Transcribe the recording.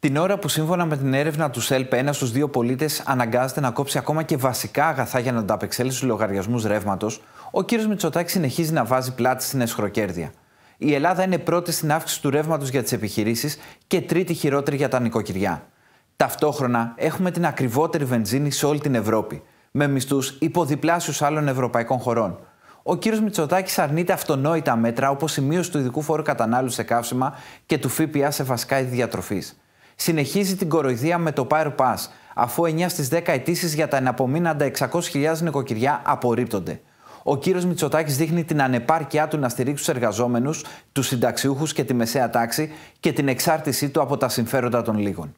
Την ώρα που σύμφωνα με την έρευνα του ΣΕΛΠ, ένας στους δύο πολίτες αναγκάζεται να κόψει ακόμα και βασικά αγαθά για να ανταπεξέλθει στους λογαριασμούς ρεύματος, ο κ. Μητσοτάκης συνεχίζει να βάζει πλάτη στην εσχροκέρδεια. Η Ελλάδα είναι πρώτη στην αύξηση του ρεύματος για τις επιχειρήσεις και τρίτη χειρότερη για τα νοικοκυριά. Ταυτόχρονα έχουμε την ακριβότερη βενζίνη σε όλη την Ευρώπη, με μισθούς υποδιπλάσιους άλλων ευρωπαϊκών χωρών. Ο κ. Μητσοτάκης αρνείται αυτονόητα μέτρα όπως η μείωση του ειδικού φόρου κατανάλωσης σε καύσιμα και του ΦΠΑ σε βασικά διατροφής συνεχίζει την κοροϊδία με το Power Pass, αφού 9 στι 10 αιτήσεις για τα εναπομείναντα 600.000 νοικοκυριά απορρίπτονται. Ο κύριος Μητσοτάκης δείχνει την ανεπάρκειά του να στηρίξει τους εργαζόμενους, τους συνταξιούχους και τη μεσαία τάξη και την εξάρτησή του από τα συμφέροντα των λίγων.